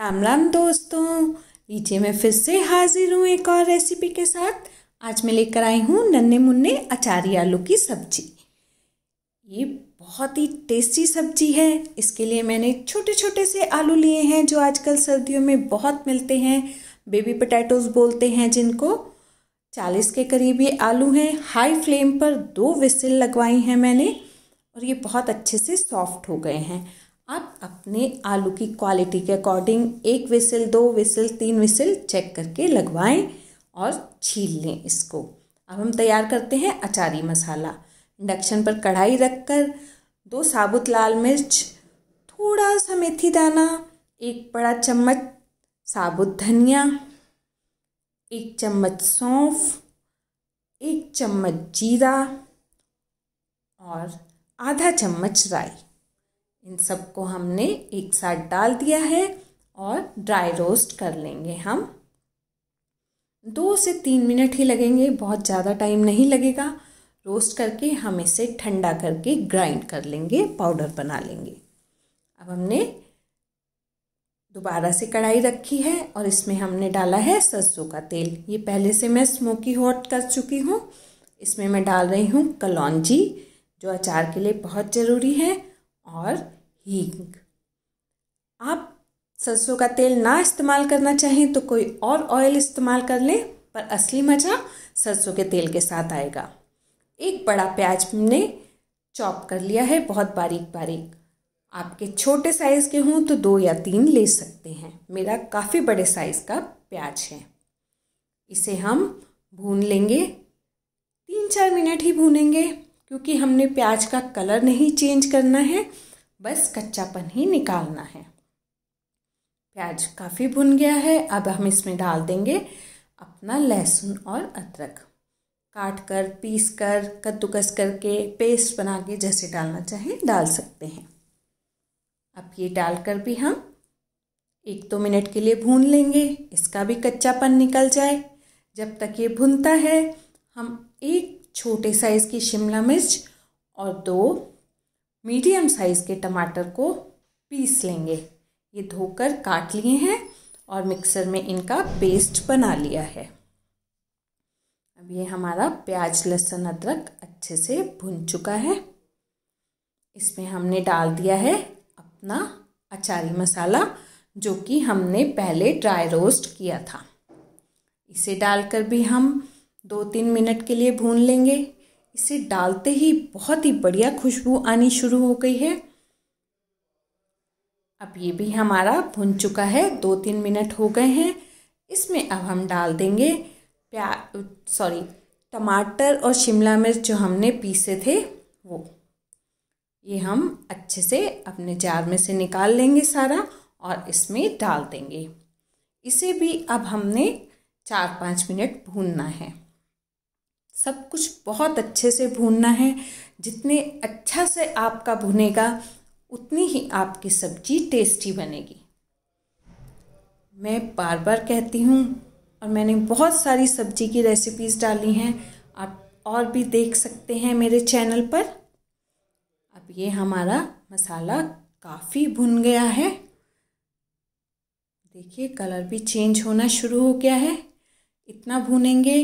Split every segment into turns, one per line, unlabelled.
राम राम दोस्तों नीचे मैं फिर से हाजिर हूँ एक और रेसिपी के साथ आज मैं लेकर आई हूँ नन्हे मुन्ने अचारी आलू की सब्जी ये बहुत ही टेस्टी सब्जी है इसके लिए मैंने छोटे छोटे से आलू लिए हैं जो आजकल सर्दियों में बहुत मिलते हैं बेबी पोटैटोज बोलते हैं जिनको चालीस के करीब ये आलू हैं हाई फ्लेम पर दो विसिल लगवाई हैं मैंने और ये बहुत अच्छे से सॉफ्ट हो गए हैं आप अपने आलू की क्वालिटी के अकॉर्डिंग एक विसिल दो विसिल तीन विसिल चेक करके लगवाएं और छील लें इसको अब हम तैयार करते हैं अचारी मसाला इंडक्शन पर कढ़ाई रखकर दो साबुत लाल मिर्च थोड़ा सा मेथी दाना एक बड़ा चम्मच साबुत धनिया एक चम्मच सौंफ एक चम्मच जीरा और आधा चम्मच राई इन सबको हमने एक साथ डाल दिया है और ड्राई रोस्ट कर लेंगे हम दो से तीन मिनट ही लगेंगे बहुत ज़्यादा टाइम नहीं लगेगा रोस्ट करके हम इसे ठंडा करके ग्राइंड कर लेंगे पाउडर बना लेंगे अब हमने दोबारा से कढ़ाई रखी है और इसमें हमने डाला है सरसों का तेल ये पहले से मैं स्मोकी हॉट कर चुकी हूँ इसमें मैं डाल रही हूँ कलौजी जो अचार के लिए बहुत ज़रूरी है और हींग आप सरसों का तेल ना इस्तेमाल करना चाहें तो कोई और ऑयल इस्तेमाल कर लें पर असली मज़ा सरसों के तेल के साथ आएगा एक बड़ा प्याज हमने चॉप कर लिया है बहुत बारीक बारीक आपके छोटे साइज़ के हों तो दो या तीन ले सकते हैं मेरा काफ़ी बड़े साइज़ का प्याज है इसे हम भून लेंगे तीन चार मिनट ही भूनेंगे क्योंकि हमने प्याज का कलर नहीं चेंज करना है बस कच्चापन ही निकालना है प्याज काफ़ी भुन गया है अब हम इसमें डाल देंगे अपना लहसुन और अदरक काट कर पीस कर कद्दूकस करके पेस्ट बना के जैसे डालना चाहें डाल सकते हैं अब ये डालकर भी हम एक दो तो मिनट के लिए भून लेंगे इसका भी कच्चापन निकल जाए जब तक ये भुनता है हम एक छोटे साइज़ की शिमला मिर्च और दो मीडियम साइज़ के टमाटर को पीस लेंगे ये धोकर काट लिए हैं और मिक्सर में इनका पेस्ट बना लिया है अब ये हमारा प्याज लहसुन अदरक अच्छे से भुन चुका है इसमें हमने डाल दिया है अपना अचारी मसाला जो कि हमने पहले ड्राई रोस्ट किया था इसे डालकर भी हम दो तीन मिनट के लिए भून लेंगे इसे डालते ही बहुत ही बढ़िया खुशबू आनी शुरू हो गई है अब ये भी हमारा भुन चुका है दो तीन मिनट हो गए हैं इसमें अब हम डाल देंगे प्या सॉरी टमाटर और शिमला मिर्च जो हमने पीसे थे वो ये हम अच्छे से अपने जार में से निकाल लेंगे सारा और इसमें डाल देंगे इसे भी अब हमने चार पाँच मिनट भूनना है सब कुछ बहुत अच्छे से भूनना है जितने अच्छा से आपका भुनेगा उतनी ही आपकी सब्जी टेस्टी बनेगी मैं बार बार कहती हूँ और मैंने बहुत सारी सब्जी की रेसिपीज़ डाली हैं आप और भी देख सकते हैं मेरे चैनल पर अब ये हमारा मसाला काफ़ी भुन गया है देखिए कलर भी चेंज होना शुरू हो गया है इतना भुनेंगे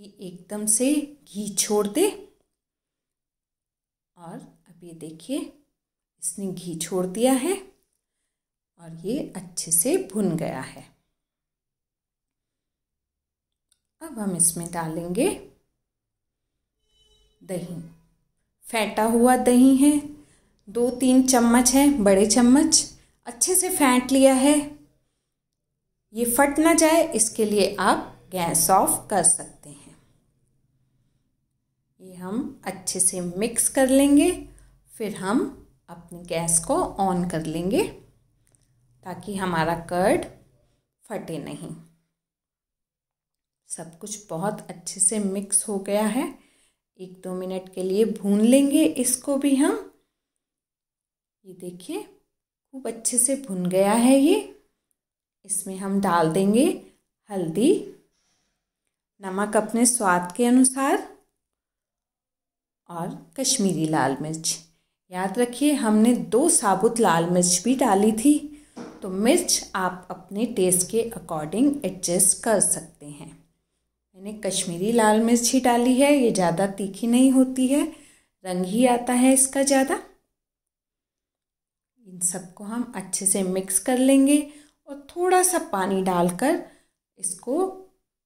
कि एकदम से घी छोड़ दे और अब ये देखिए इसने घी छोड़ दिया है और ये अच्छे से भुन गया है अब हम इसमें डालेंगे दही फेंटा हुआ दही है दो तीन चम्मच है बड़े चम्मच अच्छे से फेंट लिया है ये फट ना जाए इसके लिए आप गैस ऑफ कर सकते हम अच्छे से मिक्स कर लेंगे फिर हम अपनी गैस को ऑन कर लेंगे ताकि हमारा कर्ड फटे नहीं सब कुछ बहुत अच्छे से मिक्स हो गया है एक दो मिनट के लिए भून लेंगे इसको भी हम ये देखिए खूब अच्छे से भुन गया है ये इसमें हम डाल देंगे हल्दी नमक अपने स्वाद के अनुसार और कश्मीरी लाल मिर्च याद रखिए हमने दो साबुत लाल मिर्च भी डाली थी तो मिर्च आप अपने टेस्ट के अकॉर्डिंग एडजस्ट कर सकते हैं मैंने कश्मीरी लाल मिर्च ही डाली है ये ज़्यादा तीखी नहीं होती है रंग ही आता है इसका ज़्यादा इन सबको हम अच्छे से मिक्स कर लेंगे और थोड़ा सा पानी डालकर इसको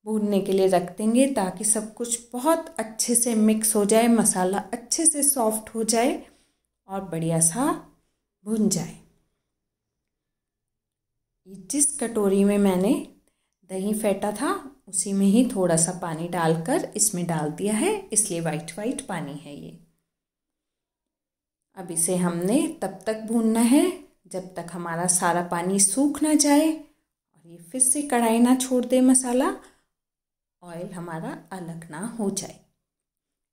भूनने के लिए रख देंगे ताकि सब कुछ बहुत अच्छे से मिक्स हो जाए मसाला अच्छे से सॉफ्ट हो जाए और बढ़िया सा भुन जाए जिस कटोरी में मैंने दही फेंटा था उसी में ही थोड़ा सा पानी डालकर इसमें डाल दिया है इसलिए वाइट वाइट पानी है ये अब इसे हमने तब तक भूनना है जब तक हमारा सारा पानी सूख ना जाए और ये फिर से कढ़ाई ना छोड़ दे मसाला ऑयल हमारा अलग ना हो जाए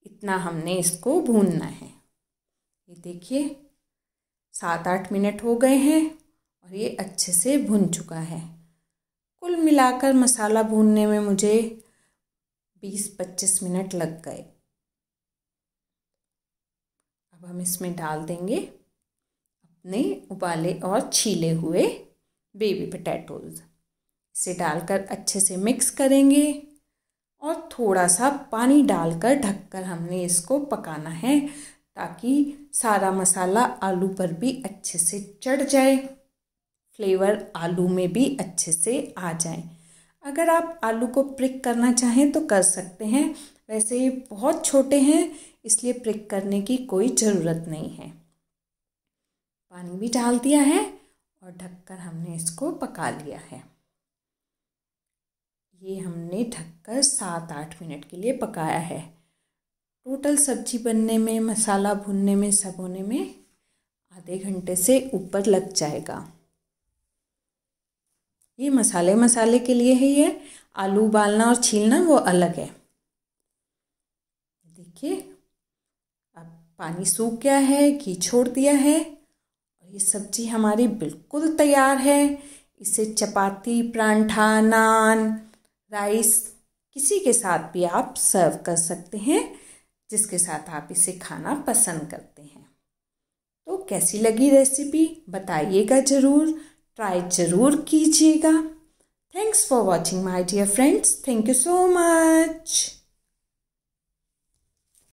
इतना हमने इसको भूनना है ये देखिए सात आठ मिनट हो गए हैं और ये अच्छे से भुन चुका है कुल मिलाकर मसाला भूनने में मुझे बीस पच्चीस मिनट लग गए अब हम इसमें डाल देंगे अपने उबाले और छीले हुए बेबी पटैटोज़ इसे डालकर अच्छे से मिक्स करेंगे और थोड़ा सा पानी डालकर ढककर हमने इसको पकाना है ताकि सारा मसाला आलू पर भी अच्छे से चढ़ जाए फ्लेवर आलू में भी अच्छे से आ जाए अगर आप आलू को प्रिक करना चाहें तो कर सकते हैं वैसे ये बहुत छोटे हैं इसलिए प्रिक करने की कोई ज़रूरत नहीं है पानी भी डाल दिया है और ढककर हमने इसको पका लिया है ये हमने ढककर सात आठ मिनट के लिए पकाया है टोटल सब्जी बनने में मसाला भुनने में सब होने में आधे घंटे से ऊपर लग जाएगा ये मसाले मसाले के लिए है ये आलू उबालना और छीलना वो अलग है देखिए अब पानी सूख गया है घी छोड़ दिया है और ये सब्जी हमारी बिल्कुल तैयार है इसे चपाती परांठा नान राइस किसी के साथ भी आप सर्व कर सकते हैं जिसके साथ आप इसे खाना पसंद करते हैं तो कैसी लगी रेसिपी बताइएगा ज़रूर ट्राई ज़रूर कीजिएगा thanks for watching my dear friends thank you so much